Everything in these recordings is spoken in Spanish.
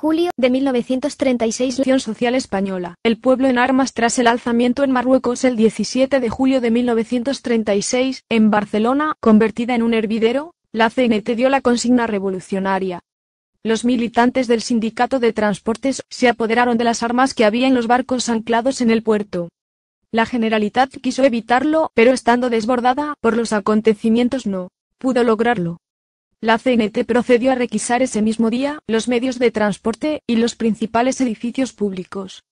julio de 1936 Acción Social Española. El pueblo en armas tras el alzamiento en Marruecos el 17 de julio de 1936, en Barcelona, convertida en un hervidero, la CNT dio la consigna revolucionaria. Los militantes del Sindicato de Transportes se apoderaron de las armas que había en los barcos anclados en el puerto. La Generalitat quiso evitarlo, pero estando desbordada por los acontecimientos no pudo lograrlo. La CNT procedió a requisar ese mismo día los medios de transporte y los principales edificios públicos.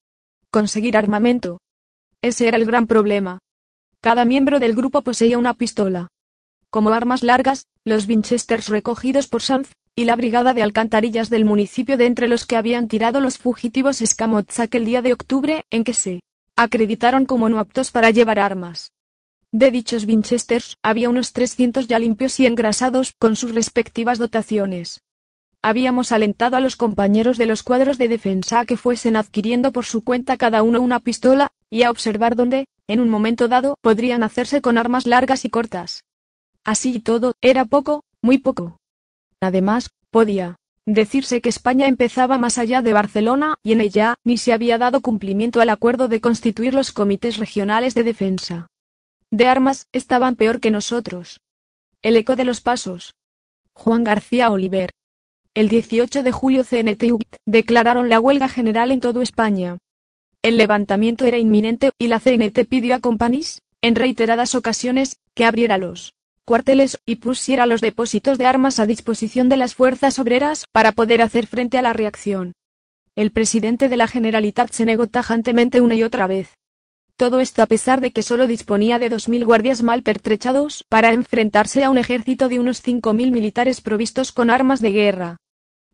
Conseguir armamento. Ese era el gran problema. Cada miembro del grupo poseía una pistola. Como armas largas, los Winchesters recogidos por Sanz y la brigada de alcantarillas del municipio de entre los que habían tirado los fugitivos escamots aquel día de octubre en que se acreditaron como no aptos para llevar armas. De dichos Winchesters, había unos 300 ya limpios y engrasados, con sus respectivas dotaciones. Habíamos alentado a los compañeros de los cuadros de defensa a que fuesen adquiriendo por su cuenta cada uno una pistola, y a observar dónde, en un momento dado, podrían hacerse con armas largas y cortas. Así y todo, era poco, muy poco. Además, podía decirse que España empezaba más allá de Barcelona, y en ella, ni se había dado cumplimiento al acuerdo de constituir los comités regionales de defensa de armas, estaban peor que nosotros. El eco de los pasos. Juan García Oliver. El 18 de julio CNT declararon la huelga general en toda España. El levantamiento era inminente y la CNT pidió a Companys, en reiteradas ocasiones, que abriera los cuarteles y pusiera los depósitos de armas a disposición de las fuerzas obreras para poder hacer frente a la reacción. El presidente de la Generalitat se negó tajantemente una y otra vez. Todo esto a pesar de que solo disponía de 2.000 guardias mal pertrechados para enfrentarse a un ejército de unos 5.000 militares provistos con armas de guerra.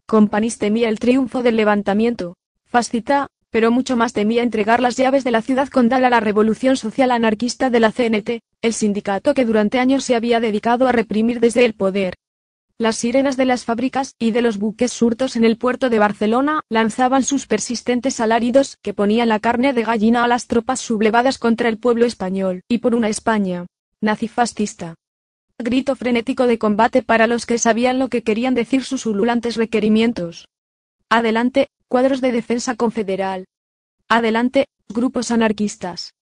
Companys temía el triunfo del levantamiento. Fascita, pero mucho más temía entregar las llaves de la ciudad condal a la revolución social anarquista de la CNT, el sindicato que durante años se había dedicado a reprimir desde el poder. Las sirenas de las fábricas y de los buques surtos en el puerto de Barcelona lanzaban sus persistentes alaridos que ponían la carne de gallina a las tropas sublevadas contra el pueblo español y por una España nazifascista. Grito frenético de combate para los que sabían lo que querían decir sus ululantes requerimientos. Adelante, cuadros de defensa confederal. Adelante, grupos anarquistas.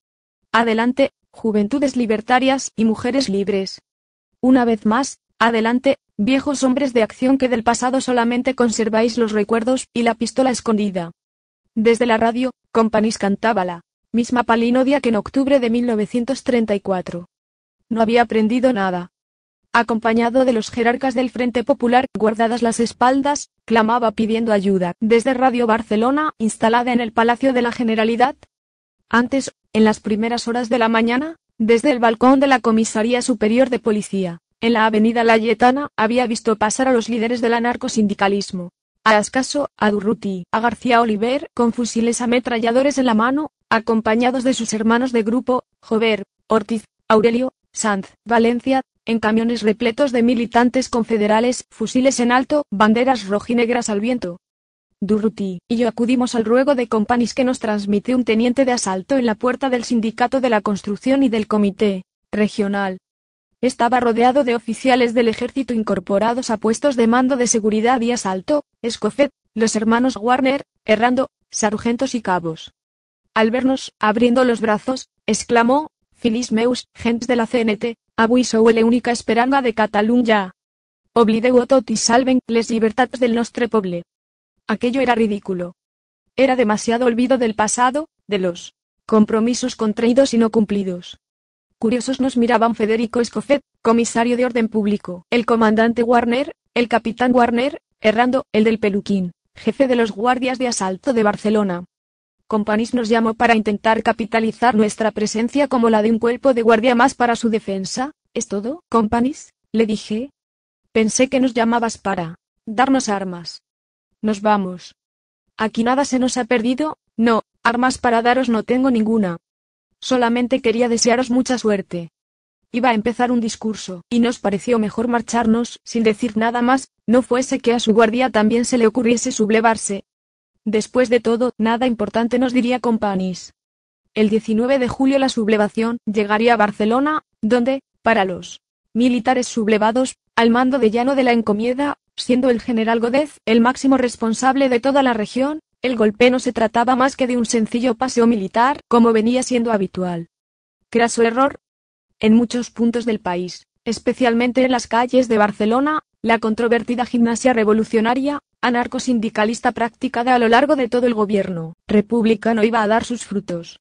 Adelante, juventudes libertarias y mujeres libres. Una vez más, adelante, viejos hombres de acción que del pasado solamente conserváis los recuerdos y la pistola escondida. Desde la radio, Companys cantaba la misma palinodia que en octubre de 1934. No había aprendido nada. Acompañado de los jerarcas del Frente Popular, guardadas las espaldas, clamaba pidiendo ayuda desde Radio Barcelona, instalada en el Palacio de la Generalidad. Antes, en las primeras horas de la mañana, desde el balcón de la Comisaría Superior de Policía, en la avenida Layetana, había visto pasar a los líderes del anarcosindicalismo. A Ascaso, a Durruti, a García Oliver, con fusiles ametralladores en la mano, acompañados de sus hermanos de grupo, Jover, Ortiz, Aurelio, Sanz, Valencia, en camiones repletos de militantes confederales, fusiles en alto, banderas rojinegras al viento. Durruti y yo acudimos al ruego de companis que nos transmitió un teniente de asalto en la puerta del sindicato de la construcción y del comité regional estaba rodeado de oficiales del ejército incorporados a puestos de mando de seguridad y asalto, Escofet, los hermanos Warner, Errando, sargentos y cabos. Al vernos, abriendo los brazos, exclamó, Filis meus, gens de la CNT, avui el única esperanga de Catalunya. Oblideu tot y salven les libertats del nostre poble. Aquello era ridículo. Era demasiado olvido del pasado, de los compromisos contraídos y no cumplidos. Curiosos nos miraban Federico Escofet, comisario de orden público, el comandante Warner, el capitán Warner, Errando, el del peluquín, jefe de los guardias de asalto de Barcelona. Companis nos llamó para intentar capitalizar nuestra presencia como la de un cuerpo de guardia más para su defensa. ¿Es todo, Companys? Le dije. Pensé que nos llamabas para darnos armas. Nos vamos. Aquí nada se nos ha perdido, no, armas para daros no tengo ninguna. Solamente quería desearos mucha suerte. Iba a empezar un discurso, y nos pareció mejor marcharnos, sin decir nada más, no fuese que a su guardia también se le ocurriese sublevarse. Después de todo, nada importante nos diría Companys. El 19 de julio la sublevación llegaría a Barcelona, donde, para los militares sublevados, al mando de Llano de la Encomienda, siendo el general Godez el máximo responsable de toda la región, el golpe no se trataba más que de un sencillo paseo militar, como venía siendo habitual. Craso error. En muchos puntos del país, especialmente en las calles de Barcelona, la controvertida gimnasia revolucionaria, anarcosindicalista practicada a lo largo de todo el gobierno republicano iba a dar sus frutos.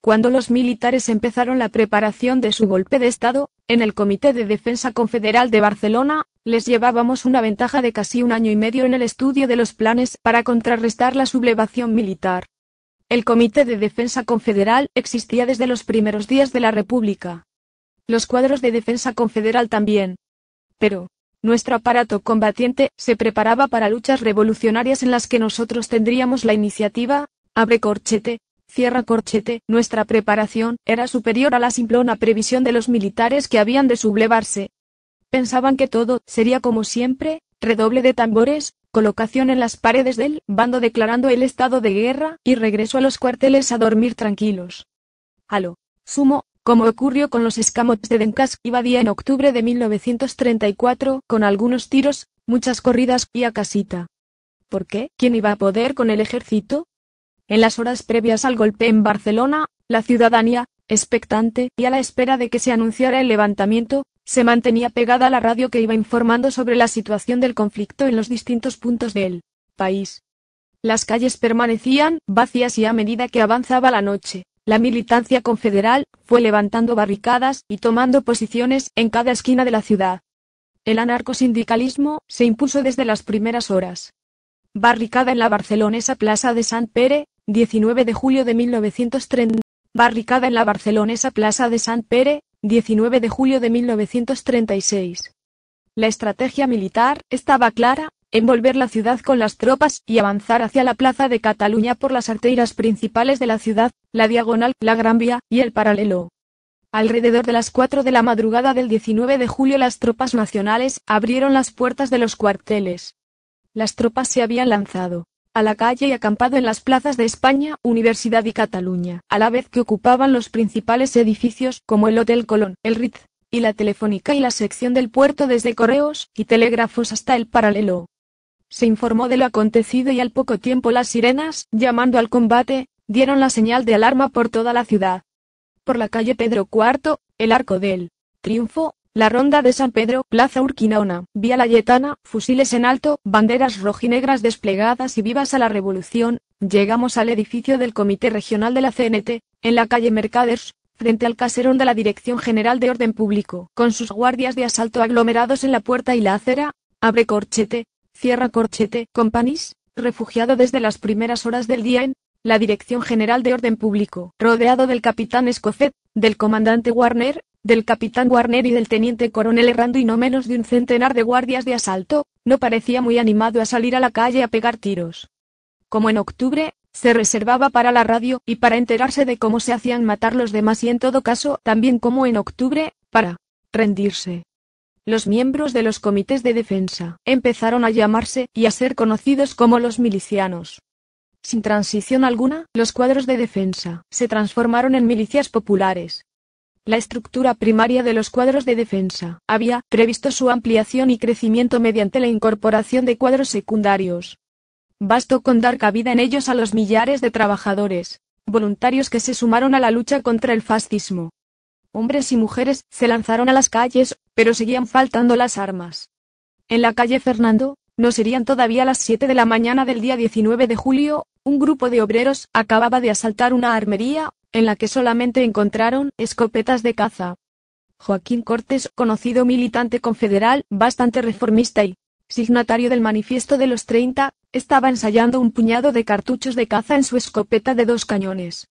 Cuando los militares empezaron la preparación de su golpe de Estado, en el Comité de Defensa Confederal de Barcelona, les llevábamos una ventaja de casi un año y medio en el estudio de los planes para contrarrestar la sublevación militar. El Comité de Defensa Confederal existía desde los primeros días de la República. Los cuadros de defensa confederal también. Pero, nuestro aparato combatiente se preparaba para luchas revolucionarias en las que nosotros tendríamos la iniciativa, abre corchete, cierra corchete, nuestra preparación era superior a la simplona previsión de los militares que habían de sublevarse, Pensaban que todo sería como siempre, redoble de tambores, colocación en las paredes del bando declarando el estado de guerra y regreso a los cuarteles a dormir tranquilos. A lo sumo, como ocurrió con los escamots de Denkask iba día en octubre de 1934, con algunos tiros, muchas corridas y a casita. ¿Por qué? ¿Quién iba a poder con el ejército? En las horas previas al golpe en Barcelona, la ciudadanía, expectante y a la espera de que se anunciara el levantamiento, se mantenía pegada a la radio que iba informando sobre la situación del conflicto en los distintos puntos del país. Las calles permanecían vacías y a medida que avanzaba la noche, la militancia confederal fue levantando barricadas y tomando posiciones en cada esquina de la ciudad. El anarcosindicalismo se impuso desde las primeras horas. Barricada en la barcelonesa Plaza de San Pere, 19 de julio de 1930. Barricada en la barcelonesa Plaza de San Pere, 19 de julio de 1936. La estrategia militar estaba clara, envolver la ciudad con las tropas y avanzar hacia la Plaza de Cataluña por las arterias principales de la ciudad, la Diagonal, la Gran Vía y el Paralelo. Alrededor de las 4 de la madrugada del 19 de julio las tropas nacionales abrieron las puertas de los cuarteles. Las tropas se habían lanzado a la calle y acampado en las plazas de España, Universidad y Cataluña, a la vez que ocupaban los principales edificios, como el Hotel Colón, el Ritz, y la Telefónica y la sección del puerto desde correos y telégrafos hasta el paralelo. Se informó de lo acontecido y al poco tiempo las sirenas, llamando al combate, dieron la señal de alarma por toda la ciudad. Por la calle Pedro IV, el Arco del Triunfo, la Ronda de San Pedro, Plaza Urquinaona, Vía Layetana, fusiles en alto, banderas rojinegras desplegadas y vivas a la revolución, llegamos al edificio del Comité Regional de la CNT, en la calle Mercaders, frente al caserón de la Dirección General de Orden Público, con sus guardias de asalto aglomerados en la puerta y la acera, abre corchete, cierra corchete, Companys, refugiado desde las primeras horas del día en, la Dirección General de Orden Público, rodeado del capitán Escofet, del comandante Warner, del capitán Warner y del teniente coronel Errando y no menos de un centenar de guardias de asalto, no parecía muy animado a salir a la calle a pegar tiros. Como en octubre, se reservaba para la radio y para enterarse de cómo se hacían matar los demás y en todo caso también como en octubre, para rendirse. Los miembros de los comités de defensa empezaron a llamarse y a ser conocidos como los milicianos. Sin transición alguna, los cuadros de defensa se transformaron en milicias populares, la estructura primaria de los cuadros de defensa. Había previsto su ampliación y crecimiento mediante la incorporación de cuadros secundarios. Bastó con dar cabida en ellos a los millares de trabajadores, voluntarios que se sumaron a la lucha contra el fascismo. Hombres y mujeres se lanzaron a las calles, pero seguían faltando las armas. En la calle Fernando, no serían todavía las 7 de la mañana del día 19 de julio, un grupo de obreros acababa de asaltar una armería, en la que solamente encontraron escopetas de caza. Joaquín Cortés, conocido militante confederal, bastante reformista y signatario del Manifiesto de los 30, estaba ensayando un puñado de cartuchos de caza en su escopeta de dos cañones.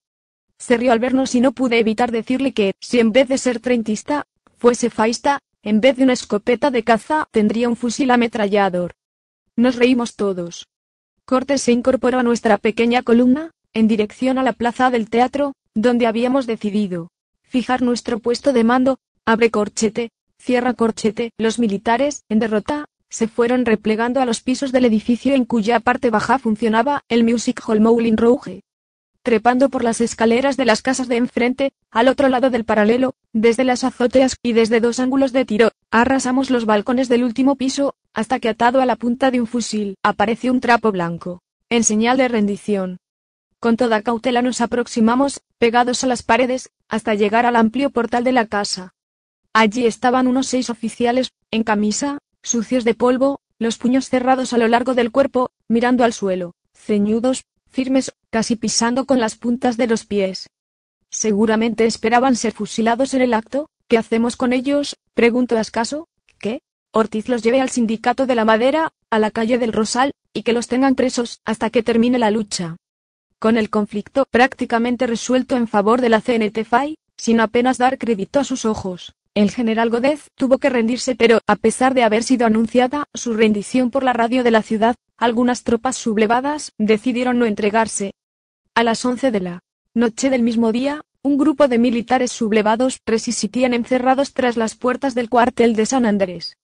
Se rió al vernos y no pude evitar decirle que, si en vez de ser treintista, fuese faista, en vez de una escopeta de caza, tendría un fusil ametrallador. Nos reímos todos. Cortés se incorporó a nuestra pequeña columna, en dirección a la plaza del teatro, donde habíamos decidido fijar nuestro puesto de mando, abre corchete, cierra corchete, los militares, en derrota, se fueron replegando a los pisos del edificio en cuya parte baja funcionaba el Music Hall Moulin Rouge. Trepando por las escaleras de las casas de enfrente, al otro lado del paralelo, desde las azoteas y desde dos ángulos de tiro, arrasamos los balcones del último piso, hasta que atado a la punta de un fusil, apareció un trapo blanco. En señal de rendición. Con toda cautela nos aproximamos, pegados a las paredes, hasta llegar al amplio portal de la casa. Allí estaban unos seis oficiales, en camisa, sucios de polvo, los puños cerrados a lo largo del cuerpo, mirando al suelo, ceñudos, firmes, casi pisando con las puntas de los pies. Seguramente esperaban ser fusilados en el acto, ¿qué hacemos con ellos? pregunto a ¿qué? Ortiz los lleve al sindicato de la madera, a la calle del Rosal, y que los tengan presos hasta que termine la lucha con el conflicto prácticamente resuelto en favor de la CNT-FAI, sin apenas dar crédito a sus ojos. El general Godez tuvo que rendirse pero, a pesar de haber sido anunciada su rendición por la radio de la ciudad, algunas tropas sublevadas decidieron no entregarse. A las 11 de la noche del mismo día, un grupo de militares sublevados resistían encerrados tras las puertas del cuartel de San Andrés.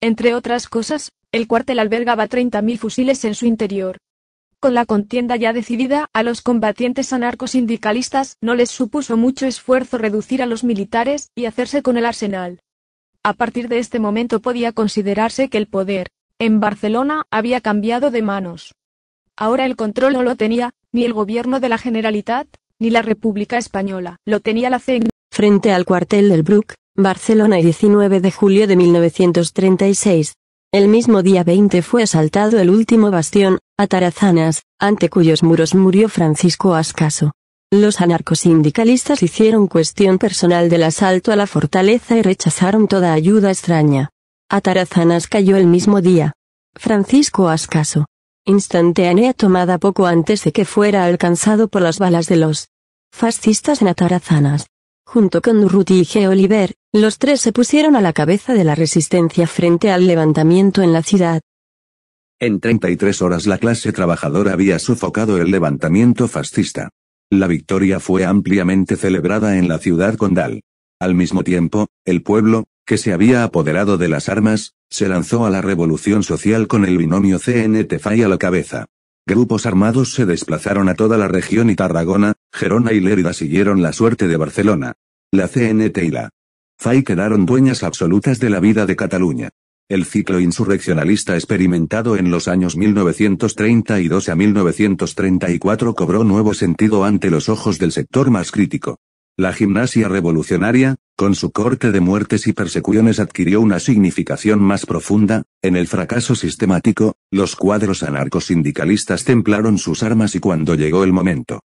Entre otras cosas, el cuartel albergaba 30.000 fusiles en su interior. Con la contienda ya decidida, a los combatientes anarcosindicalistas no les supuso mucho esfuerzo reducir a los militares y hacerse con el arsenal. A partir de este momento podía considerarse que el poder, en Barcelona, había cambiado de manos. Ahora el control no lo tenía, ni el gobierno de la Generalitat, ni la República Española, lo tenía la CEN. Frente al cuartel del Bruc, Barcelona 19 de julio de 1936, el mismo día 20 fue asaltado el último bastión, Atarazanas, ante cuyos muros murió Francisco Ascaso. Los anarcosindicalistas hicieron cuestión personal del asalto a la fortaleza y rechazaron toda ayuda extraña. Atarazanas cayó el mismo día. Francisco Ascaso. Instantánea tomada poco antes de que fuera alcanzado por las balas de los fascistas en Atarazanas. Junto con Ruti y G. Oliver, los tres se pusieron a la cabeza de la resistencia frente al levantamiento en la ciudad. En 33 horas la clase trabajadora había sofocado el levantamiento fascista. La victoria fue ampliamente celebrada en la ciudad condal. Al mismo tiempo, el pueblo, que se había apoderado de las armas, se lanzó a la revolución social con el binomio CNTFI a la cabeza. Grupos armados se desplazaron a toda la región y Tarragona, Gerona y Lérida siguieron la suerte de Barcelona. La CNT y la FAI quedaron dueñas absolutas de la vida de Cataluña. El ciclo insurreccionalista experimentado en los años 1932 a 1934 cobró nuevo sentido ante los ojos del sector más crítico. La gimnasia revolucionaria, con su corte de muertes y persecuciones adquirió una significación más profunda, en el fracaso sistemático, los cuadros anarcosindicalistas templaron sus armas y cuando llegó el momento,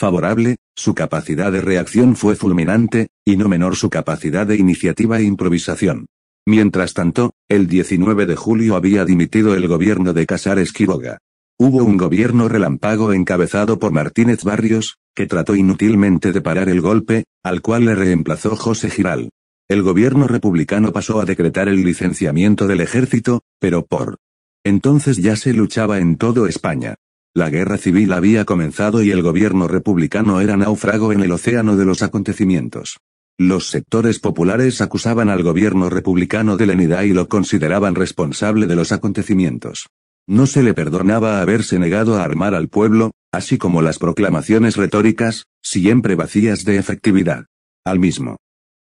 favorable, su capacidad de reacción fue fulminante, y no menor su capacidad de iniciativa e improvisación. Mientras tanto, el 19 de julio había dimitido el gobierno de Casares Quiroga. Hubo un gobierno relámpago encabezado por Martínez Barrios, que trató inútilmente de parar el golpe, al cual le reemplazó José Giral. El gobierno republicano pasó a decretar el licenciamiento del ejército, pero por entonces ya se luchaba en todo España. La guerra civil había comenzado y el gobierno republicano era náufrago en el océano de los acontecimientos. Los sectores populares acusaban al gobierno republicano de lenidad y lo consideraban responsable de los acontecimientos. No se le perdonaba haberse negado a armar al pueblo, así como las proclamaciones retóricas, siempre vacías de efectividad. Al mismo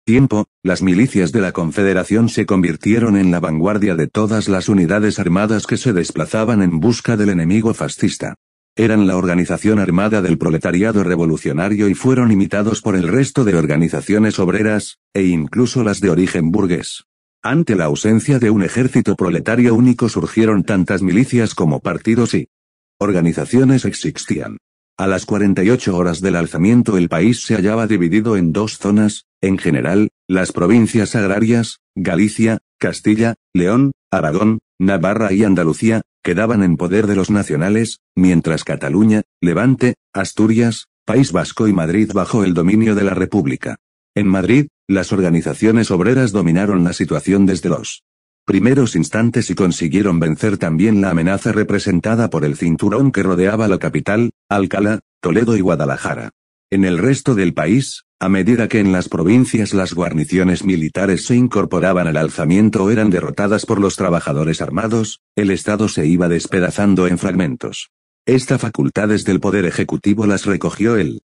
tiempo, las milicias de la Confederación se convirtieron en la vanguardia de todas las unidades armadas que se desplazaban en busca del enemigo fascista. Eran la organización armada del proletariado revolucionario y fueron imitados por el resto de organizaciones obreras, e incluso las de origen burgués. Ante la ausencia de un ejército proletario único surgieron tantas milicias como partidos y organizaciones existían. A las 48 horas del alzamiento el país se hallaba dividido en dos zonas, en general, las provincias agrarias, Galicia, Castilla, León, Aragón, Navarra y Andalucía, quedaban en poder de los nacionales, mientras Cataluña, Levante, Asturias, País Vasco y Madrid bajo el dominio de la República. En Madrid, las organizaciones obreras dominaron la situación desde los primeros instantes y consiguieron vencer también la amenaza representada por el cinturón que rodeaba la capital, Alcalá, Toledo y Guadalajara. En el resto del país, a medida que en las provincias las guarniciones militares se incorporaban al alzamiento o eran derrotadas por los trabajadores armados, el Estado se iba despedazando en fragmentos. Estas facultades del Poder Ejecutivo las recogió el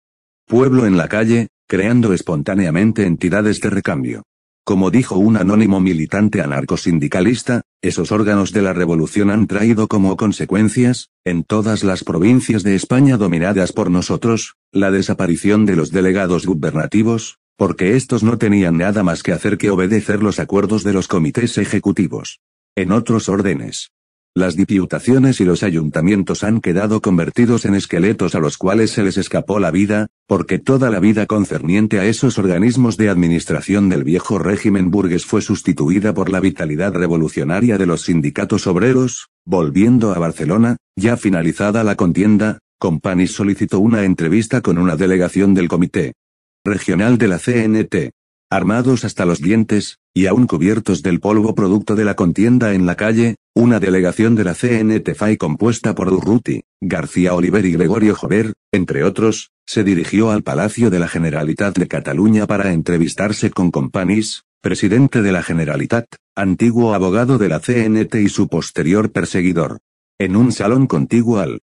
pueblo en la calle, creando espontáneamente entidades de recambio. Como dijo un anónimo militante anarcosindicalista, esos órganos de la revolución han traído como consecuencias, en todas las provincias de España dominadas por nosotros, la desaparición de los delegados gubernativos, porque estos no tenían nada más que hacer que obedecer los acuerdos de los comités ejecutivos. En otros órdenes, las diputaciones y los ayuntamientos han quedado convertidos en esqueletos a los cuales se les escapó la vida, porque toda la vida concerniente a esos organismos de administración del viejo régimen burgués fue sustituida por la vitalidad revolucionaria de los sindicatos obreros, volviendo a Barcelona, ya finalizada la contienda, Companys solicitó una entrevista con una delegación del Comité Regional de la CNT armados hasta los dientes, y aún cubiertos del polvo producto de la contienda en la calle, una delegación de la CNT-FAI compuesta por Durruti, García Oliver y Gregorio Jover, entre otros, se dirigió al Palacio de la Generalitat de Cataluña para entrevistarse con Companys, presidente de la Generalitat, antiguo abogado de la CNT y su posterior perseguidor. En un salón contiguo al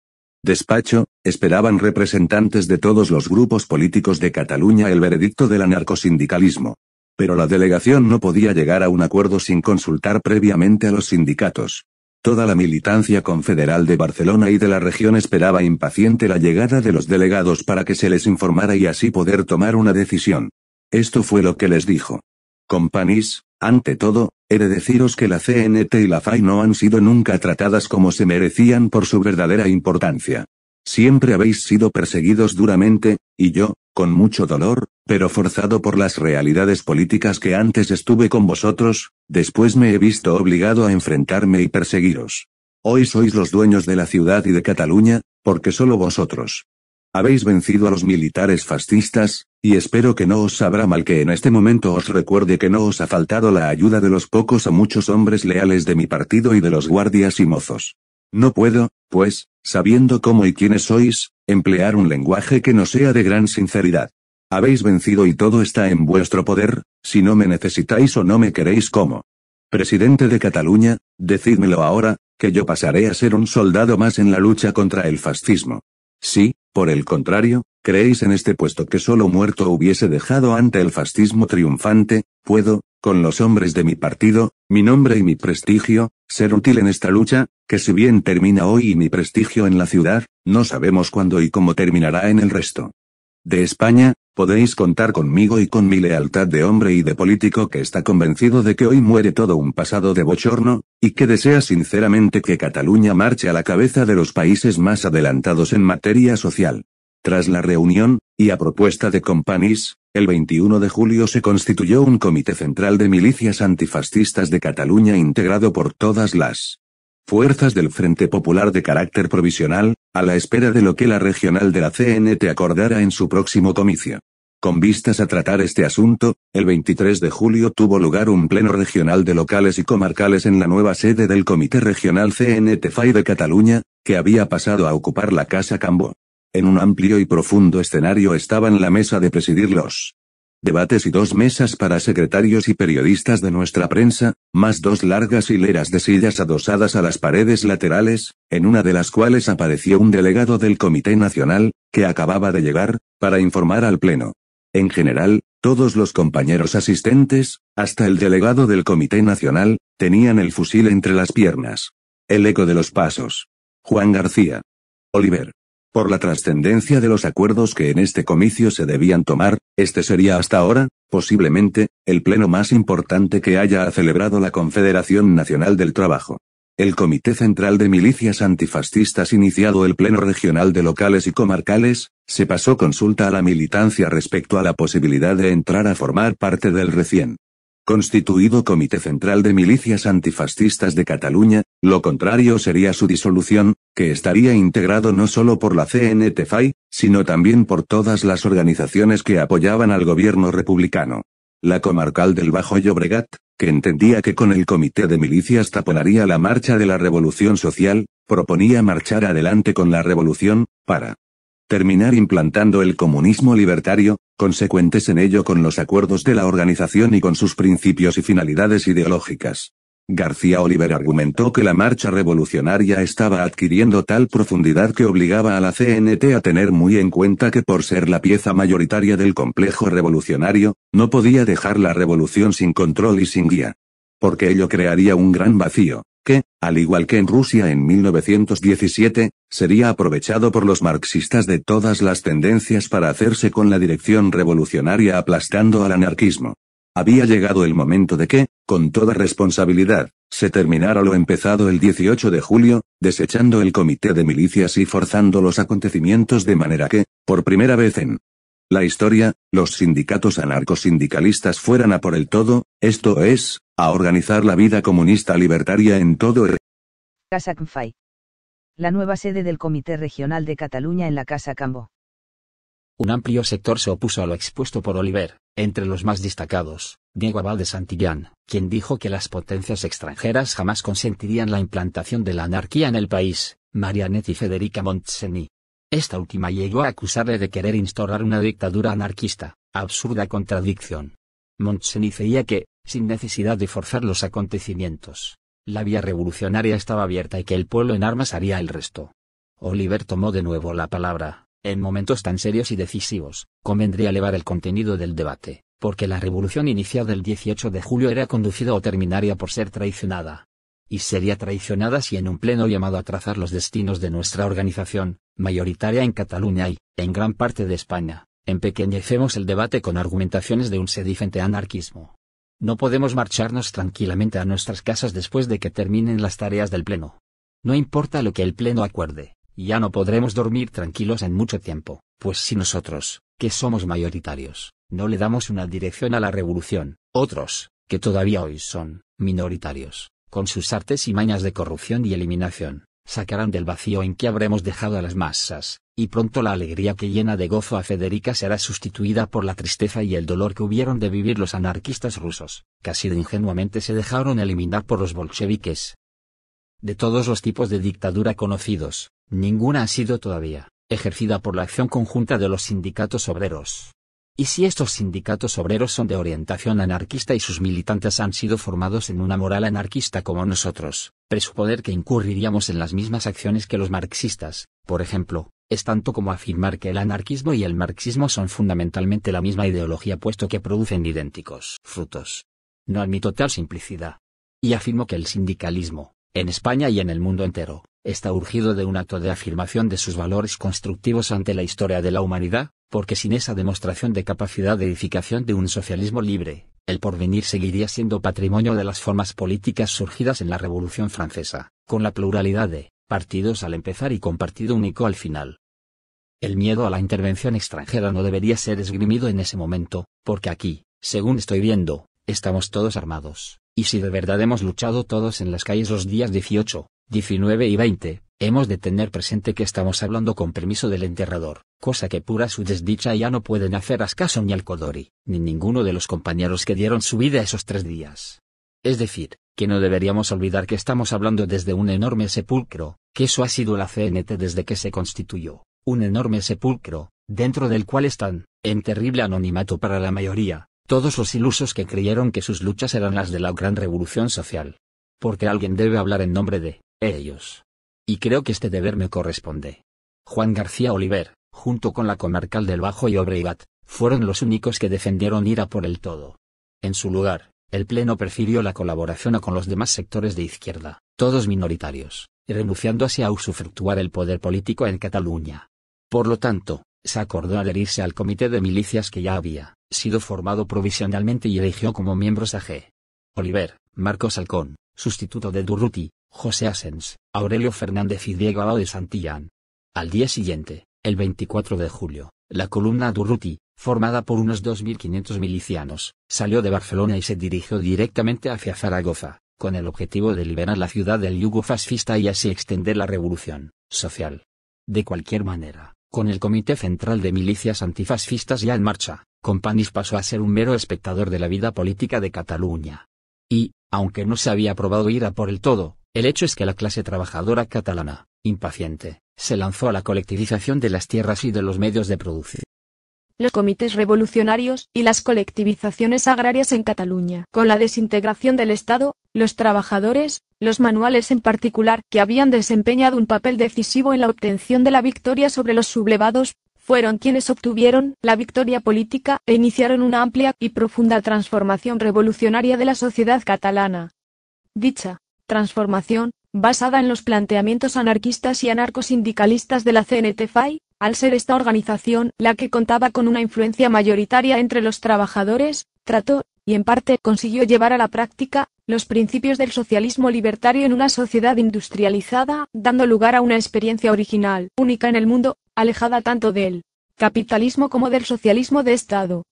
despacho, esperaban representantes de todos los grupos políticos de Cataluña el veredicto del anarcosindicalismo. Pero la delegación no podía llegar a un acuerdo sin consultar previamente a los sindicatos. Toda la militancia confederal de Barcelona y de la región esperaba impaciente la llegada de los delegados para que se les informara y así poder tomar una decisión. Esto fue lo que les dijo. Companís, ante todo, He de deciros que la CNT y la FAI no han sido nunca tratadas como se merecían por su verdadera importancia. Siempre habéis sido perseguidos duramente, y yo, con mucho dolor, pero forzado por las realidades políticas que antes estuve con vosotros, después me he visto obligado a enfrentarme y perseguiros. Hoy sois los dueños de la ciudad y de Cataluña, porque solo vosotros. Habéis vencido a los militares fascistas, y espero que no os sabrá mal que en este momento os recuerde que no os ha faltado la ayuda de los pocos o muchos hombres leales de mi partido y de los guardias y mozos. No puedo, pues, sabiendo cómo y quiénes sois, emplear un lenguaje que no sea de gran sinceridad. Habéis vencido y todo está en vuestro poder, si no me necesitáis o no me queréis como presidente de Cataluña, decídmelo ahora, que yo pasaré a ser un soldado más en la lucha contra el fascismo. Sí, por el contrario, Creéis en este puesto que solo muerto hubiese dejado ante el fascismo triunfante, puedo, con los hombres de mi partido, mi nombre y mi prestigio, ser útil en esta lucha, que si bien termina hoy y mi prestigio en la ciudad, no sabemos cuándo y cómo terminará en el resto. De España, podéis contar conmigo y con mi lealtad de hombre y de político que está convencido de que hoy muere todo un pasado de bochorno, y que desea sinceramente que Cataluña marche a la cabeza de los países más adelantados en materia social. Tras la reunión, y a propuesta de Companys, el 21 de julio se constituyó un comité central de milicias antifascistas de Cataluña integrado por todas las fuerzas del Frente Popular de carácter provisional, a la espera de lo que la regional de la CNT acordara en su próximo comicio. Con vistas a tratar este asunto, el 23 de julio tuvo lugar un pleno regional de locales y comarcales en la nueva sede del Comité Regional CNT-FAI de Cataluña, que había pasado a ocupar la Casa Cambó. En un amplio y profundo escenario estaban la mesa de presidir los debates y dos mesas para secretarios y periodistas de nuestra prensa, más dos largas hileras de sillas adosadas a las paredes laterales, en una de las cuales apareció un delegado del Comité Nacional, que acababa de llegar, para informar al Pleno. En general, todos los compañeros asistentes, hasta el delegado del Comité Nacional, tenían el fusil entre las piernas. El eco de los pasos. Juan García. Oliver. Por la trascendencia de los acuerdos que en este comicio se debían tomar, este sería hasta ahora, posiblemente, el pleno más importante que haya celebrado la Confederación Nacional del Trabajo. El Comité Central de Milicias Antifascistas iniciado el Pleno Regional de Locales y Comarcales, se pasó consulta a la militancia respecto a la posibilidad de entrar a formar parte del recién constituido Comité Central de Milicias Antifascistas de Cataluña, lo contrario sería su disolución, que estaría integrado no solo por la CNTFAI, sino también por todas las organizaciones que apoyaban al gobierno republicano. La comarcal del Bajo Llobregat, que entendía que con el Comité de Milicias taponaría la marcha de la Revolución Social, proponía marchar adelante con la revolución, para terminar implantando el comunismo libertario, consecuentes en ello con los acuerdos de la organización y con sus principios y finalidades ideológicas. García Oliver argumentó que la marcha revolucionaria estaba adquiriendo tal profundidad que obligaba a la CNT a tener muy en cuenta que por ser la pieza mayoritaria del complejo revolucionario, no podía dejar la revolución sin control y sin guía porque ello crearía un gran vacío, que, al igual que en Rusia en 1917, sería aprovechado por los marxistas de todas las tendencias para hacerse con la dirección revolucionaria aplastando al anarquismo. Había llegado el momento de que, con toda responsabilidad, se terminara lo empezado el 18 de julio, desechando el comité de milicias y forzando los acontecimientos de manera que, por primera vez en la historia, los sindicatos anarcosindicalistas fueran a por el todo, esto es, a organizar la vida comunista libertaria en todo el... Casa La nueva sede del Comité Regional de Cataluña en la Casa Cambo. Un amplio sector se opuso a lo expuesto por Oliver, entre los más destacados, Diego Abad de Santillán, quien dijo que las potencias extranjeras jamás consentirían la implantación de la anarquía en el país, Marianet y Federica Montseny, esta última llegó a acusarle de querer instaurar una dictadura anarquista, absurda contradicción. Montseny creía que, sin necesidad de forzar los acontecimientos, la vía revolucionaria estaba abierta y que el pueblo en armas haría el resto. Oliver tomó de nuevo la palabra. En momentos tan serios y decisivos, convendría elevar el contenido del debate, porque la revolución iniciada el 18 de julio era conducida o terminaría por ser traicionada y sería traicionada si en un pleno llamado a trazar los destinos de nuestra organización, mayoritaria en Cataluña y, en gran parte de España, empequeñecemos el debate con argumentaciones de un sedicente anarquismo. No podemos marcharnos tranquilamente a nuestras casas después de que terminen las tareas del pleno. No importa lo que el pleno acuerde, ya no podremos dormir tranquilos en mucho tiempo, pues si nosotros, que somos mayoritarios, no le damos una dirección a la revolución, otros, que todavía hoy son minoritarios, con sus artes y mañas de corrupción y eliminación, sacarán del vacío en que habremos dejado a las masas, y pronto la alegría que llena de gozo a Federica será sustituida por la tristeza y el dolor que hubieron de vivir los anarquistas rusos, casi de ingenuamente se dejaron eliminar por los bolcheviques. De todos los tipos de dictadura conocidos, ninguna ha sido todavía, ejercida por la acción conjunta de los sindicatos obreros, y si estos sindicatos obreros son de orientación anarquista y sus militantes han sido formados en una moral anarquista como nosotros, presuponer que incurriríamos en las mismas acciones que los marxistas, por ejemplo, es tanto como afirmar que el anarquismo y el marxismo son fundamentalmente la misma ideología puesto que producen idénticos frutos. No admito tal simplicidad. Y afirmo que el sindicalismo, en España y en el mundo entero, está urgido de un acto de afirmación de sus valores constructivos ante la historia de la humanidad, porque sin esa demostración de capacidad de edificación de un socialismo libre, el porvenir seguiría siendo patrimonio de las formas políticas surgidas en la Revolución Francesa, con la pluralidad de partidos al empezar y con partido único al final. El miedo a la intervención extranjera no debería ser esgrimido en ese momento, porque aquí, según estoy viendo, estamos todos armados, y si de verdad hemos luchado todos en las calles los días 18, 19 y 20, hemos de tener presente que estamos hablando con permiso del enterrador, cosa que pura su desdicha ya no pueden hacer Ascaso ni al Codori, ni ninguno de los compañeros que dieron su vida esos tres días. Es decir, que no deberíamos olvidar que estamos hablando desde un enorme sepulcro, que eso ha sido la CNT desde que se constituyó, un enorme sepulcro, dentro del cual están, en terrible anonimato para la mayoría, todos los ilusos que creyeron que sus luchas eran las de la gran revolución social. Porque alguien debe hablar en nombre de ellos. Y creo que este deber me corresponde. Juan García Oliver, junto con la comarcal del Bajo y Obregat, fueron los únicos que defendieron ira por el todo. En su lugar, el Pleno prefirió la colaboración con los demás sectores de izquierda, todos minoritarios, renunciando así a usufructuar el poder político en Cataluña. Por lo tanto, se acordó adherirse al comité de milicias que ya había sido formado provisionalmente y eligió como miembros a G. Oliver, Marcos Alcón, sustituto de Durruti, José Asens, Aurelio Fernández y Diego de Santillán. Al día siguiente, el 24 de julio, la columna Durruti, formada por unos 2.500 milicianos, salió de Barcelona y se dirigió directamente hacia Zaragoza, con el objetivo de liberar la ciudad del yugo fascista y así extender la revolución social. De cualquier manera, con el Comité Central de Milicias Antifascistas ya en marcha, Companys pasó a ser un mero espectador de la vida política de Cataluña. Y, aunque no se había probado ir a por el todo, el hecho es que la clase trabajadora catalana, impaciente, se lanzó a la colectivización de las tierras y de los medios de producción los comités revolucionarios y las colectivizaciones agrarias en Cataluña. Con la desintegración del Estado, los trabajadores, los manuales en particular, que habían desempeñado un papel decisivo en la obtención de la victoria sobre los sublevados, fueron quienes obtuvieron la victoria política e iniciaron una amplia y profunda transformación revolucionaria de la sociedad catalana. Dicha transformación, basada en los planteamientos anarquistas y anarcosindicalistas de la cnt al ser esta organización la que contaba con una influencia mayoritaria entre los trabajadores, trató, y en parte consiguió llevar a la práctica, los principios del socialismo libertario en una sociedad industrializada, dando lugar a una experiencia original, única en el mundo, alejada tanto del capitalismo como del socialismo de Estado.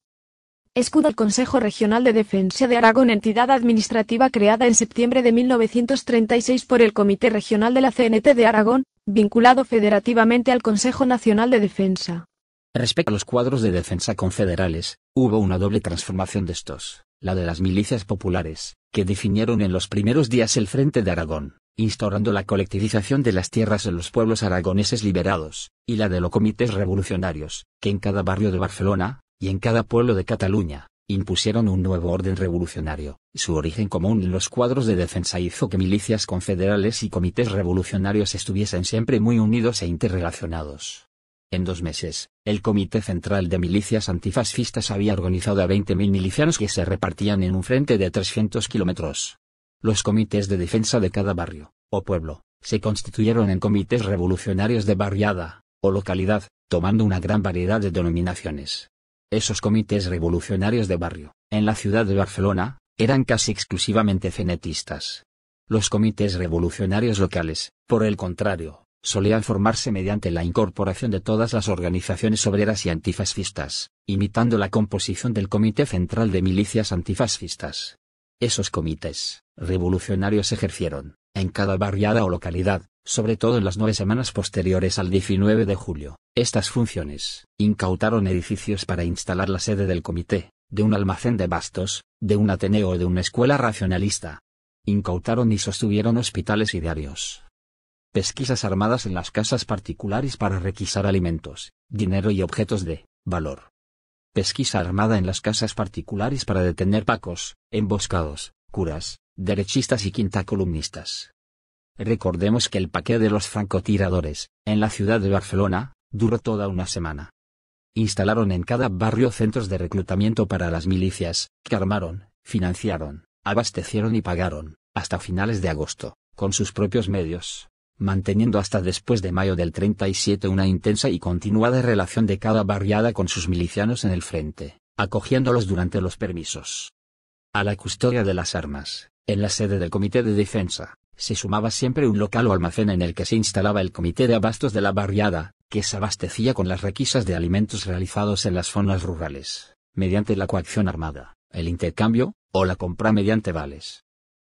Escudo Consejo Regional de Defensa de Aragón entidad administrativa creada en septiembre de 1936 por el Comité Regional de la CNT de Aragón, vinculado federativamente al Consejo Nacional de Defensa. Respecto a los cuadros de defensa confederales, hubo una doble transformación de estos, la de las milicias populares, que definieron en los primeros días el Frente de Aragón, instaurando la colectivización de las tierras en los pueblos aragoneses liberados, y la de los comités revolucionarios, que en cada barrio de Barcelona, y en cada pueblo de Cataluña, impusieron un nuevo orden revolucionario. Su origen común en los cuadros de defensa hizo que milicias confederales y comités revolucionarios estuviesen siempre muy unidos e interrelacionados. En dos meses, el Comité Central de Milicias Antifascistas había organizado a 20.000 milicianos que se repartían en un frente de 300 kilómetros. Los comités de defensa de cada barrio, o pueblo, se constituyeron en comités revolucionarios de barriada, o localidad, tomando una gran variedad de denominaciones. Esos comités revolucionarios de barrio, en la ciudad de Barcelona, eran casi exclusivamente fenetistas. Los comités revolucionarios locales, por el contrario, solían formarse mediante la incorporación de todas las organizaciones obreras y antifascistas, imitando la composición del Comité Central de Milicias Antifascistas. Esos comités revolucionarios ejercieron, en cada barriada o localidad, sobre todo en las nueve semanas posteriores al 19 de julio, estas funciones incautaron edificios para instalar la sede del comité, de un almacén de bastos, de un ateneo o de una escuela racionalista. Incautaron y sostuvieron hospitales y diarios. Pesquisas armadas en las casas particulares para requisar alimentos, dinero y objetos de valor. Pesquisa armada en las casas particulares para detener pacos, emboscados, curas, derechistas y quinta columnistas. Recordemos que el paquete de los francotiradores, en la ciudad de Barcelona, Duró toda una semana. Instalaron en cada barrio centros de reclutamiento para las milicias, que armaron, financiaron, abastecieron y pagaron, hasta finales de agosto, con sus propios medios, manteniendo hasta después de mayo del 37 una intensa y continuada relación de cada barriada con sus milicianos en el frente, acogiéndolos durante los permisos. A la custodia de las armas, en la sede del Comité de Defensa, se sumaba siempre un local o almacén en el que se instalaba el comité de abastos de la barriada, que se abastecía con las requisas de alimentos realizados en las zonas rurales, mediante la coacción armada, el intercambio, o la compra mediante vales.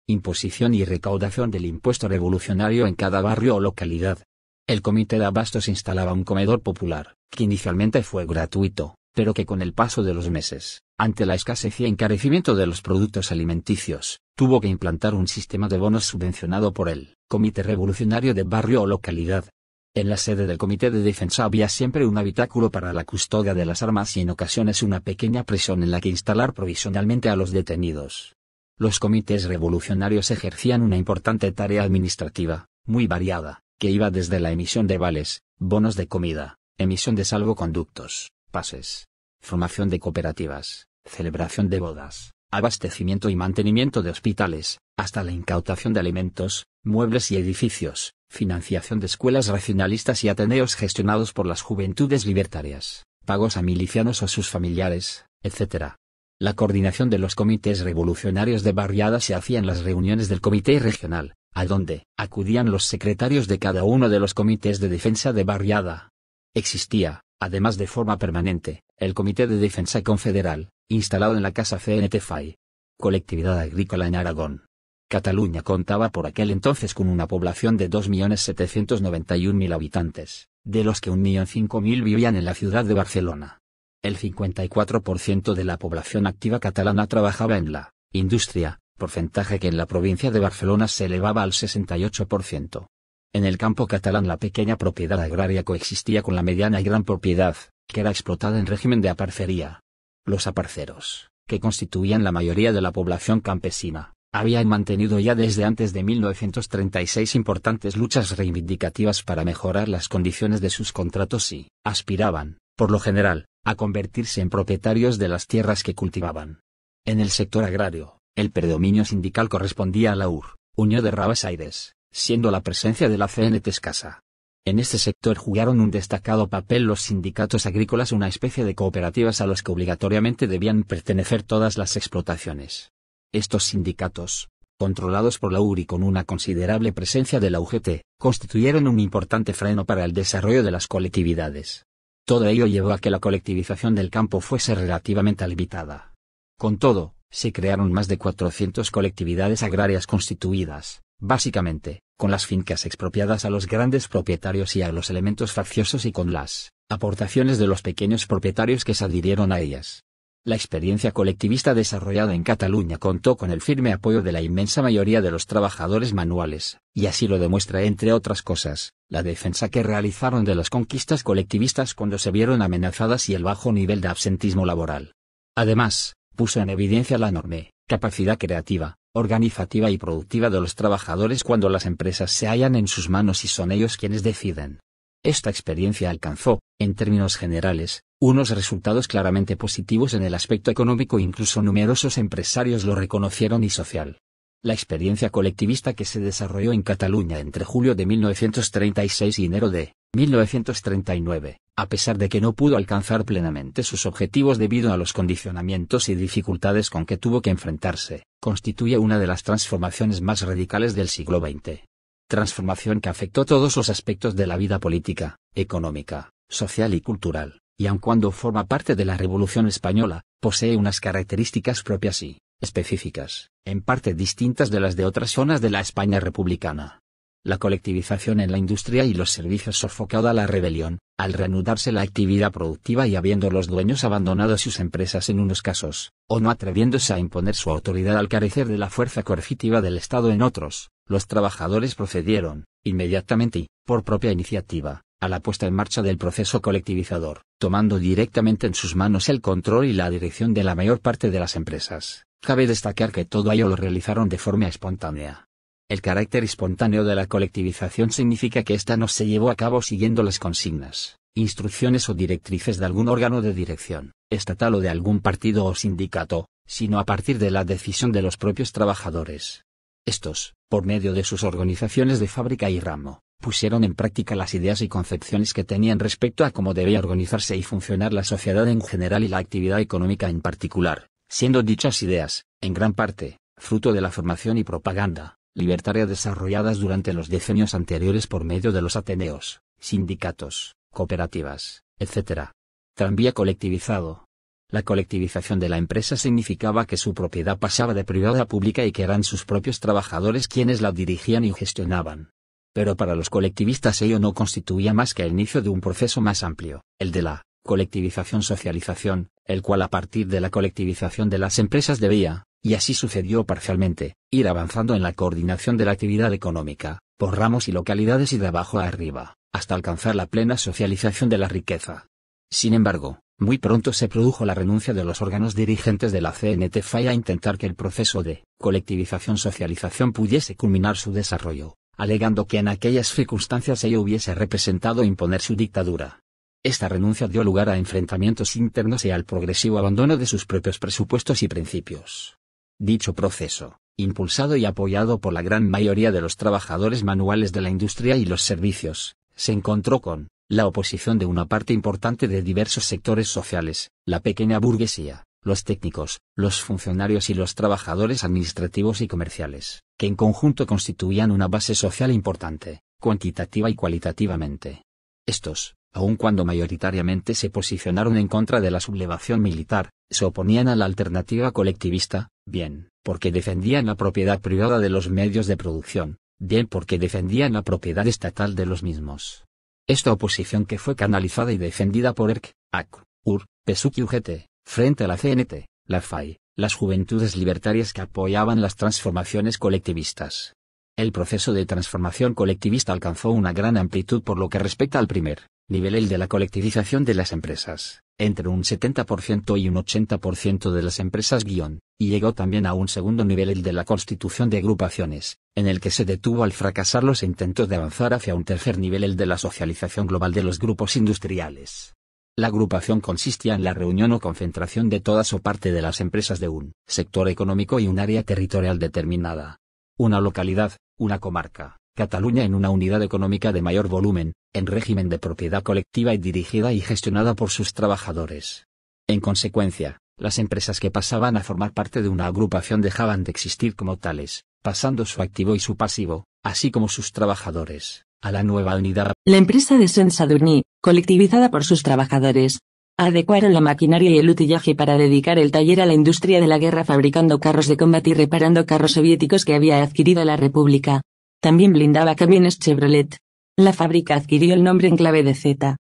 Imposición y recaudación del impuesto revolucionario en cada barrio o localidad. El comité de abastos instalaba un comedor popular, que inicialmente fue gratuito, pero que con el paso de los meses, ante la escasez y encarecimiento de los productos alimenticios, tuvo que implantar un sistema de bonos subvencionado por el Comité Revolucionario de Barrio o Localidad. En la sede del Comité de Defensa había siempre un habitáculo para la custodia de las armas y en ocasiones una pequeña prisión en la que instalar provisionalmente a los detenidos. Los comités revolucionarios ejercían una importante tarea administrativa, muy variada, que iba desde la emisión de vales, bonos de comida, emisión de salvoconductos, pases, formación de cooperativas, celebración de bodas, abastecimiento y mantenimiento de hospitales, hasta la incautación de alimentos, muebles y edificios, financiación de escuelas racionalistas y ateneos gestionados por las juventudes libertarias, pagos a milicianos o sus familiares, etc. La coordinación de los comités revolucionarios de barriada se hacía en las reuniones del comité regional, a donde acudían los secretarios de cada uno de los comités de defensa de barriada. Existía, Además de forma permanente, el Comité de Defensa Confederal, instalado en la Casa CNT-FAI, Colectividad Agrícola en Aragón. Cataluña contaba por aquel entonces con una población de 2.791.000 habitantes, de los que 1.005.000 vivían en la ciudad de Barcelona. El 54% de la población activa catalana trabajaba en la industria, porcentaje que en la provincia de Barcelona se elevaba al 68%. En el campo catalán la pequeña propiedad agraria coexistía con la mediana y gran propiedad, que era explotada en régimen de aparcería. Los aparceros, que constituían la mayoría de la población campesina, habían mantenido ya desde antes de 1936 importantes luchas reivindicativas para mejorar las condiciones de sus contratos y, aspiraban, por lo general, a convertirse en propietarios de las tierras que cultivaban. En el sector agrario, el predominio sindical correspondía a la UR, Unión de Rabas Aires, siendo la presencia de la CNT escasa. En este sector jugaron un destacado papel los sindicatos agrícolas, una especie de cooperativas a los que obligatoriamente debían pertenecer todas las explotaciones. Estos sindicatos, controlados por la URI con una considerable presencia de la UGT, constituyeron un importante freno para el desarrollo de las colectividades. Todo ello llevó a que la colectivización del campo fuese relativamente limitada. Con todo, se crearon más de 400 colectividades agrarias constituidas básicamente, con las fincas expropiadas a los grandes propietarios y a los elementos facciosos y con las aportaciones de los pequeños propietarios que se adhirieron a ellas. La experiencia colectivista desarrollada en Cataluña contó con el firme apoyo de la inmensa mayoría de los trabajadores manuales, y así lo demuestra, entre otras cosas, la defensa que realizaron de las conquistas colectivistas cuando se vieron amenazadas y el bajo nivel de absentismo laboral. Además, puso en evidencia la enorme capacidad creativa, organizativa y productiva de los trabajadores cuando las empresas se hallan en sus manos y son ellos quienes deciden. Esta experiencia alcanzó, en términos generales, unos resultados claramente positivos en el aspecto económico, incluso numerosos empresarios lo reconocieron y social. La experiencia colectivista que se desarrolló en Cataluña entre julio de 1936 y enero de 1939, a pesar de que no pudo alcanzar plenamente sus objetivos debido a los condicionamientos y dificultades con que tuvo que enfrentarse, constituye una de las transformaciones más radicales del siglo XX. Transformación que afectó todos los aspectos de la vida política, económica, social y cultural, y aun cuando forma parte de la Revolución Española, posee unas características propias y específicas, en parte distintas de las de otras zonas de la España republicana la colectivización en la industria y los servicios sofocada la rebelión, al reanudarse la actividad productiva y habiendo los dueños abandonado sus empresas en unos casos, o no atreviéndose a imponer su autoridad al carecer de la fuerza coercitiva del Estado en otros, los trabajadores procedieron, inmediatamente y, por propia iniciativa, a la puesta en marcha del proceso colectivizador, tomando directamente en sus manos el control y la dirección de la mayor parte de las empresas. Cabe destacar que todo ello lo realizaron de forma espontánea, el carácter espontáneo de la colectivización significa que ésta no se llevó a cabo siguiendo las consignas, instrucciones o directrices de algún órgano de dirección, estatal o de algún partido o sindicato, sino a partir de la decisión de los propios trabajadores. Estos, por medio de sus organizaciones de fábrica y ramo, pusieron en práctica las ideas y concepciones que tenían respecto a cómo debía organizarse y funcionar la sociedad en general y la actividad económica en particular, siendo dichas ideas, en gran parte, fruto de la formación y propaganda, libertaria desarrolladas durante los decenios anteriores por medio de los ateneos, sindicatos, cooperativas, etc. Tranvía colectivizado. La colectivización de la empresa significaba que su propiedad pasaba de privada a pública y que eran sus propios trabajadores quienes la dirigían y gestionaban. Pero para los colectivistas ello no constituía más que el inicio de un proceso más amplio, el de la colectivización-socialización, el cual a partir de la colectivización de las empresas debía, y así sucedió parcialmente, ir avanzando en la coordinación de la actividad económica, por ramos y localidades y de abajo a arriba, hasta alcanzar la plena socialización de la riqueza. Sin embargo, muy pronto se produjo la renuncia de los órganos dirigentes de la CNT-FAI a intentar que el proceso de colectivización-socialización pudiese culminar su desarrollo, alegando que en aquellas circunstancias ello hubiese representado imponer su dictadura. Esta renuncia dio lugar a enfrentamientos internos y al progresivo abandono de sus propios presupuestos y principios. Dicho proceso, impulsado y apoyado por la gran mayoría de los trabajadores manuales de la industria y los servicios, se encontró con la oposición de una parte importante de diversos sectores sociales, la pequeña burguesía, los técnicos, los funcionarios y los trabajadores administrativos y comerciales, que en conjunto constituían una base social importante, cuantitativa y cualitativamente. Estos, aun cuando mayoritariamente se posicionaron en contra de la sublevación militar, se oponían a la alternativa colectivista, bien, porque defendían la propiedad privada de los medios de producción, bien porque defendían la propiedad estatal de los mismos. Esta oposición que fue canalizada y defendida por ERC, AC, UR, PSUC y UGT, frente a la CNT, la FAI, las juventudes libertarias que apoyaban las transformaciones colectivistas. El proceso de transformación colectivista alcanzó una gran amplitud por lo que respecta al primer, nivel el de la colectivización de las empresas, entre un 70% y un 80% de las empresas guión, y llegó también a un segundo nivel el de la constitución de agrupaciones, en el que se detuvo al fracasar los intentos de avanzar hacia un tercer nivel el de la socialización global de los grupos industriales. La agrupación consistía en la reunión o concentración de todas o parte de las empresas de un sector económico y un área territorial determinada. Una localidad, una comarca, Cataluña en una unidad económica de mayor volumen, en régimen de propiedad colectiva y dirigida y gestionada por sus trabajadores. En consecuencia, las empresas que pasaban a formar parte de una agrupación dejaban de existir como tales, pasando su activo y su pasivo, así como sus trabajadores, a la nueva unidad. La empresa de Sensadurni, colectivizada por sus trabajadores, adecuaron la maquinaria y el utillaje para dedicar el taller a la industria de la guerra fabricando carros de combate y reparando carros soviéticos que había adquirido la República. También blindaba camiones Chevrolet. La fábrica adquirió el nombre en clave de Z.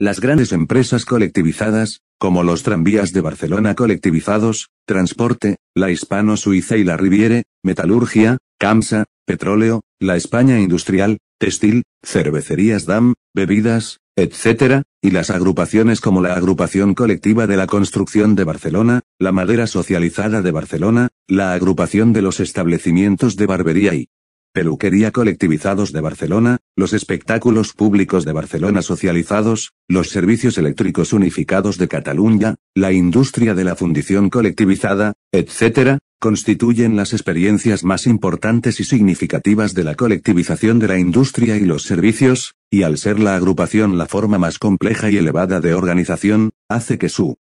Las grandes empresas colectivizadas, como los tranvías de Barcelona colectivizados, transporte, la hispano-suiza y la Riviere, metalurgia, Camsa, petróleo, la España industrial, textil, cervecerías DAM, bebidas, etc., y las agrupaciones como la Agrupación Colectiva de la Construcción de Barcelona, la Madera Socializada de Barcelona, la Agrupación de los Establecimientos de Barbería y peluquería colectivizados de Barcelona, los espectáculos públicos de Barcelona socializados, los servicios eléctricos unificados de Cataluña, la industria de la fundición colectivizada, etc., constituyen las experiencias más importantes y significativas de la colectivización de la industria y los servicios, y al ser la agrupación la forma más compleja y elevada de organización, hace que su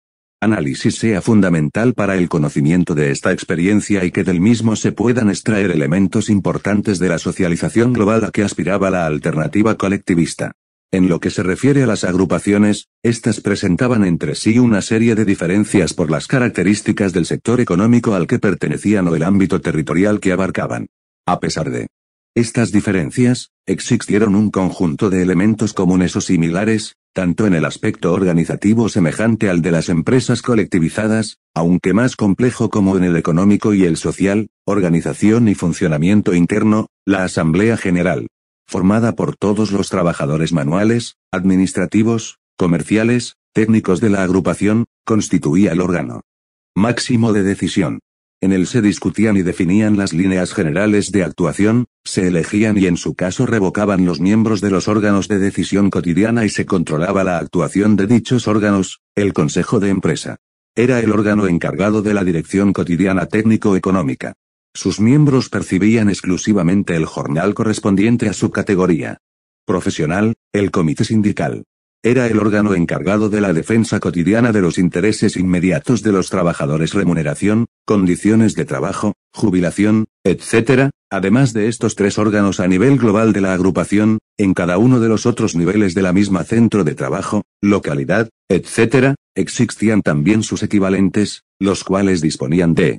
análisis sea fundamental para el conocimiento de esta experiencia y que del mismo se puedan extraer elementos importantes de la socialización global a que aspiraba la alternativa colectivista. En lo que se refiere a las agrupaciones, estas presentaban entre sí una serie de diferencias por las características del sector económico al que pertenecían o el ámbito territorial que abarcaban. A pesar de estas diferencias, existieron un conjunto de elementos comunes o similares, tanto en el aspecto organizativo semejante al de las empresas colectivizadas, aunque más complejo como en el económico y el social, organización y funcionamiento interno, la Asamblea General, formada por todos los trabajadores manuales, administrativos, comerciales, técnicos de la agrupación, constituía el órgano máximo de decisión. En él se discutían y definían las líneas generales de actuación, se elegían y en su caso revocaban los miembros de los órganos de decisión cotidiana y se controlaba la actuación de dichos órganos, el Consejo de Empresa. Era el órgano encargado de la dirección cotidiana técnico-económica. Sus miembros percibían exclusivamente el jornal correspondiente a su categoría. Profesional, el comité sindical. Era el órgano encargado de la defensa cotidiana de los intereses inmediatos de los trabajadores remuneración, condiciones de trabajo, jubilación, etc., además de estos tres órganos a nivel global de la agrupación, en cada uno de los otros niveles de la misma centro de trabajo, localidad, etc., existían también sus equivalentes, los cuales disponían de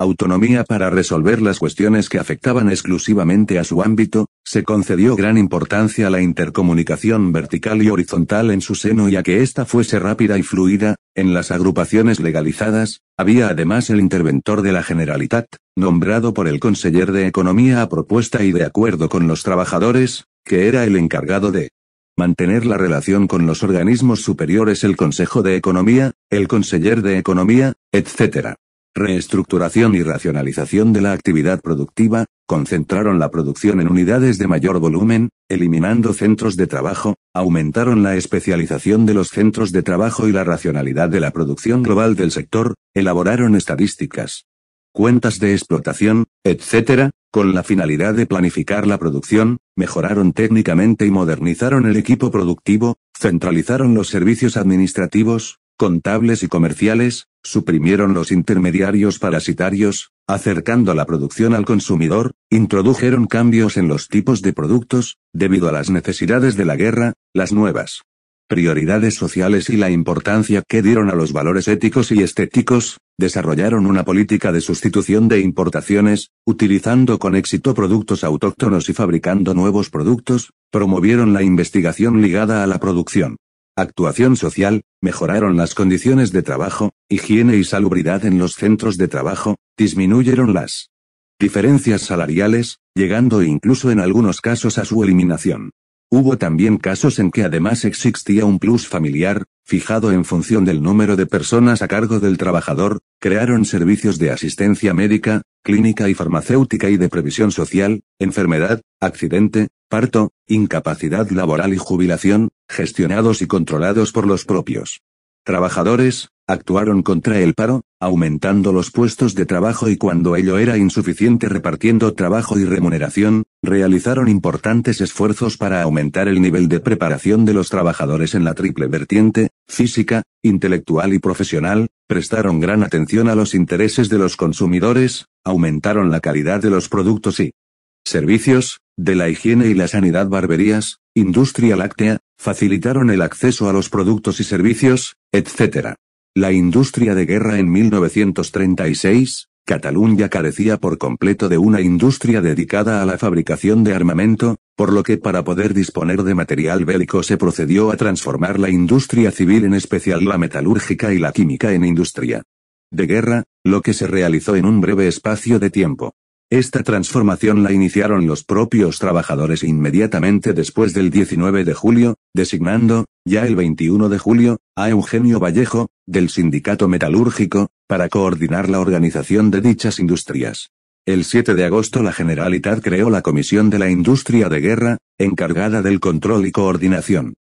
autonomía para resolver las cuestiones que afectaban exclusivamente a su ámbito, se concedió gran importancia a la intercomunicación vertical y horizontal en su seno y a que ésta fuese rápida y fluida, en las agrupaciones legalizadas, había además el interventor de la Generalitat, nombrado por el Conseller de Economía a propuesta y de acuerdo con los trabajadores, que era el encargado de mantener la relación con los organismos superiores el Consejo de Economía, el Conseller de Economía, etc reestructuración y racionalización de la actividad productiva, concentraron la producción en unidades de mayor volumen, eliminando centros de trabajo, aumentaron la especialización de los centros de trabajo y la racionalidad de la producción global del sector, elaboraron estadísticas, cuentas de explotación, etc., con la finalidad de planificar la producción, mejoraron técnicamente y modernizaron el equipo productivo, centralizaron los servicios administrativos, contables y comerciales, suprimieron los intermediarios parasitarios, acercando la producción al consumidor, introdujeron cambios en los tipos de productos, debido a las necesidades de la guerra, las nuevas prioridades sociales y la importancia que dieron a los valores éticos y estéticos, desarrollaron una política de sustitución de importaciones, utilizando con éxito productos autóctonos y fabricando nuevos productos, promovieron la investigación ligada a la producción actuación social, mejoraron las condiciones de trabajo, higiene y salubridad en los centros de trabajo, disminuyeron las diferencias salariales, llegando incluso en algunos casos a su eliminación. Hubo también casos en que además existía un plus familiar, fijado en función del número de personas a cargo del trabajador, crearon servicios de asistencia médica, clínica y farmacéutica y de previsión social, enfermedad, accidente, parto, incapacidad laboral y jubilación, gestionados y controlados por los propios trabajadores, actuaron contra el paro, aumentando los puestos de trabajo y cuando ello era insuficiente repartiendo trabajo y remuneración, realizaron importantes esfuerzos para aumentar el nivel de preparación de los trabajadores en la triple vertiente, física, intelectual y profesional, prestaron gran atención a los intereses de los consumidores, aumentaron la calidad de los productos y servicios, de la higiene y la sanidad barberías, industria láctea, facilitaron el acceso a los productos y servicios, etc. La industria de guerra en 1936, Cataluña carecía por completo de una industria dedicada a la fabricación de armamento, por lo que para poder disponer de material bélico se procedió a transformar la industria civil en especial la metalúrgica y la química en industria de guerra, lo que se realizó en un breve espacio de tiempo. Esta transformación la iniciaron los propios trabajadores inmediatamente después del 19 de julio, designando, ya el 21 de julio, a Eugenio Vallejo, del Sindicato Metalúrgico, para coordinar la organización de dichas industrias. El 7 de agosto la Generalitat creó la Comisión de la Industria de Guerra, encargada del control y coordinación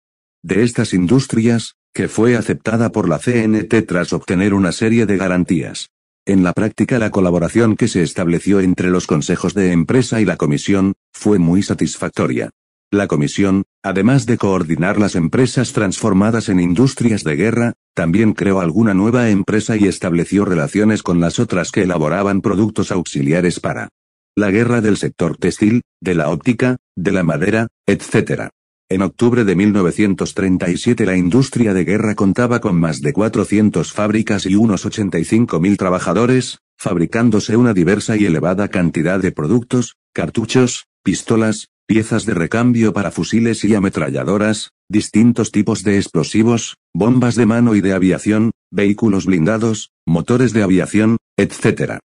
de estas industrias, que fue aceptada por la CNT tras obtener una serie de garantías. En la práctica la colaboración que se estableció entre los consejos de empresa y la comisión, fue muy satisfactoria. La comisión, además de coordinar las empresas transformadas en industrias de guerra, también creó alguna nueva empresa y estableció relaciones con las otras que elaboraban productos auxiliares para la guerra del sector textil, de la óptica, de la madera, etc. En octubre de 1937 la industria de guerra contaba con más de 400 fábricas y unos 85.000 trabajadores, fabricándose una diversa y elevada cantidad de productos, cartuchos, pistolas, piezas de recambio para fusiles y ametralladoras, distintos tipos de explosivos, bombas de mano y de aviación, vehículos blindados, motores de aviación, etc.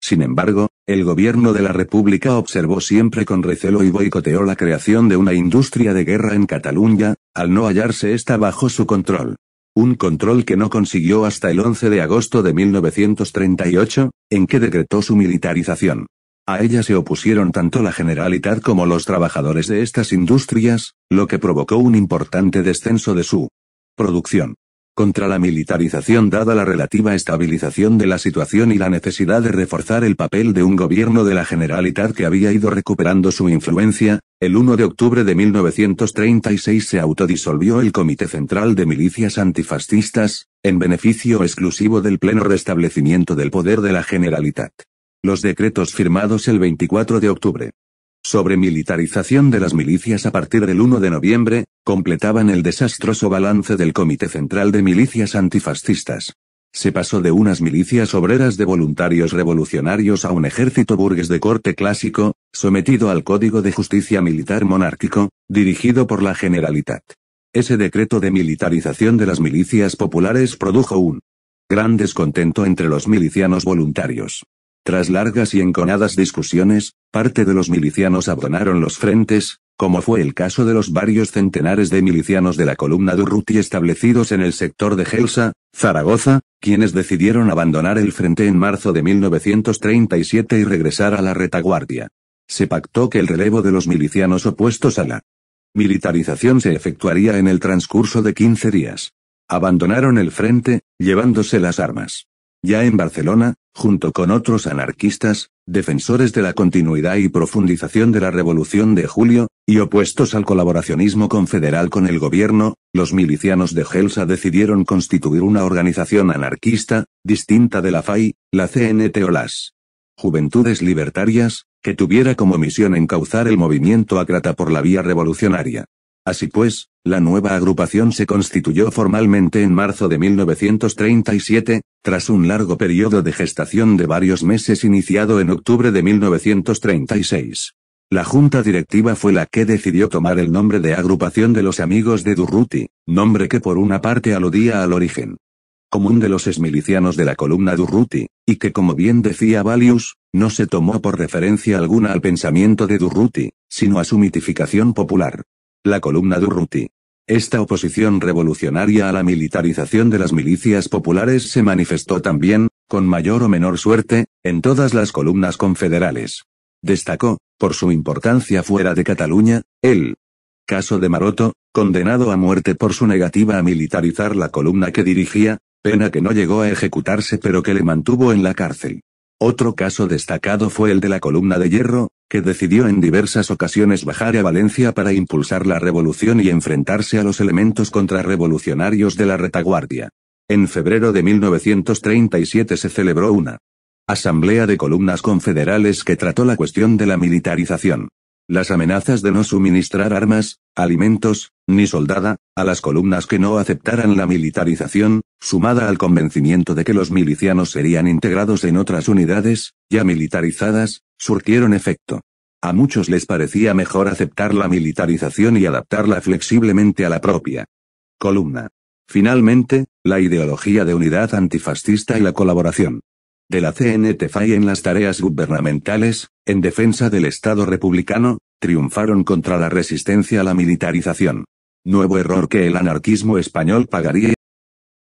Sin embargo, el gobierno de la República observó siempre con recelo y boicoteó la creación de una industria de guerra en Cataluña, al no hallarse esta bajo su control. Un control que no consiguió hasta el 11 de agosto de 1938, en que decretó su militarización. A ella se opusieron tanto la Generalitat como los trabajadores de estas industrias, lo que provocó un importante descenso de su producción. Contra la militarización dada la relativa estabilización de la situación y la necesidad de reforzar el papel de un gobierno de la Generalitat que había ido recuperando su influencia, el 1 de octubre de 1936 se autodisolvió el Comité Central de Milicias Antifascistas, en beneficio exclusivo del pleno restablecimiento del poder de la Generalitat los decretos firmados el 24 de octubre sobre militarización de las milicias a partir del 1 de noviembre, completaban el desastroso balance del Comité Central de Milicias Antifascistas. Se pasó de unas milicias obreras de voluntarios revolucionarios a un ejército burgués de corte clásico, sometido al Código de Justicia Militar Monárquico, dirigido por la Generalitat. Ese decreto de militarización de las milicias populares produjo un gran descontento entre los milicianos voluntarios. Tras largas y enconadas discusiones, parte de los milicianos abandonaron los frentes, como fue el caso de los varios centenares de milicianos de la columna Durruti establecidos en el sector de Gelsa, Zaragoza, quienes decidieron abandonar el frente en marzo de 1937 y regresar a la retaguardia. Se pactó que el relevo de los milicianos opuestos a la militarización se efectuaría en el transcurso de 15 días. Abandonaron el frente, llevándose las armas. Ya en Barcelona, junto con otros anarquistas, defensores de la continuidad y profundización de la Revolución de Julio, y opuestos al colaboracionismo confederal con el gobierno, los milicianos de Gelsa decidieron constituir una organización anarquista, distinta de la FAI, la CNT o las Juventudes Libertarias, que tuviera como misión encauzar el movimiento acrata por la vía revolucionaria. Así pues, la nueva agrupación se constituyó formalmente en marzo de 1937, tras un largo periodo de gestación de varios meses iniciado en octubre de 1936. La junta directiva fue la que decidió tomar el nombre de Agrupación de los Amigos de Durruti, nombre que por una parte aludía al origen común de los ex-milicianos de la columna Durruti, y que como bien decía Valius, no se tomó por referencia alguna al pensamiento de Durruti, sino a su mitificación popular. La columna Durruti, esta oposición revolucionaria a la militarización de las milicias populares se manifestó también, con mayor o menor suerte, en todas las columnas confederales. Destacó, por su importancia fuera de Cataluña, el caso de Maroto, condenado a muerte por su negativa a militarizar la columna que dirigía, pena que no llegó a ejecutarse pero que le mantuvo en la cárcel. Otro caso destacado fue el de la columna de hierro, que decidió en diversas ocasiones bajar a Valencia para impulsar la revolución y enfrentarse a los elementos contrarrevolucionarios de la retaguardia. En febrero de 1937 se celebró una asamblea de columnas confederales que trató la cuestión de la militarización. Las amenazas de no suministrar armas, alimentos, ni soldada, a las columnas que no aceptaran la militarización, sumada al convencimiento de que los milicianos serían integrados en otras unidades, ya militarizadas, surtieron efecto. A muchos les parecía mejor aceptar la militarización y adaptarla flexiblemente a la propia. Columna. Finalmente, la ideología de unidad antifascista y la colaboración. De la CNTFI en las tareas gubernamentales, en defensa del Estado republicano, triunfaron contra la resistencia a la militarización. Nuevo error que el anarquismo español pagaría.